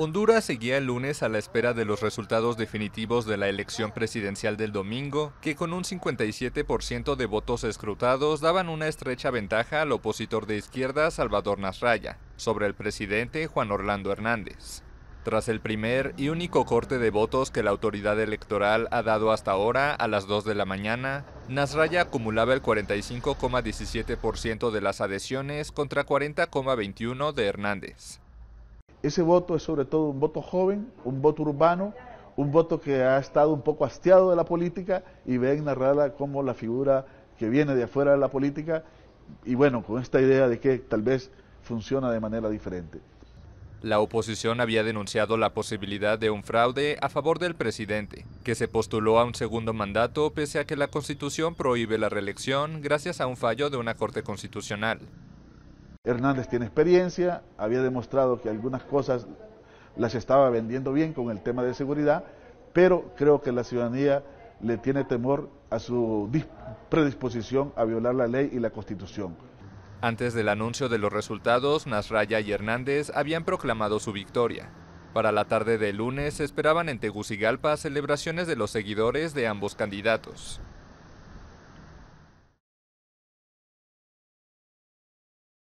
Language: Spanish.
Honduras seguía el lunes a la espera de los resultados definitivos de la elección presidencial del domingo, que con un 57% de votos escrutados daban una estrecha ventaja al opositor de izquierda Salvador Nasralla sobre el presidente Juan Orlando Hernández. Tras el primer y único corte de votos que la autoridad electoral ha dado hasta ahora, a las 2 de la mañana, Nasralla acumulaba el 45,17% de las adhesiones contra 40,21% de Hernández. Ese voto es sobre todo un voto joven, un voto urbano, un voto que ha estado un poco hastiado de la política y ve narrada como la figura que viene de afuera de la política y bueno, con esta idea de que tal vez funciona de manera diferente. La oposición había denunciado la posibilidad de un fraude a favor del presidente, que se postuló a un segundo mandato pese a que la constitución prohíbe la reelección gracias a un fallo de una corte constitucional. Hernández tiene experiencia, había demostrado que algunas cosas las estaba vendiendo bien con el tema de seguridad, pero creo que la ciudadanía le tiene temor a su predisposición a violar la ley y la constitución. Antes del anuncio de los resultados, Nasraya y Hernández habían proclamado su victoria. Para la tarde del lunes esperaban en Tegucigalpa celebraciones de los seguidores de ambos candidatos.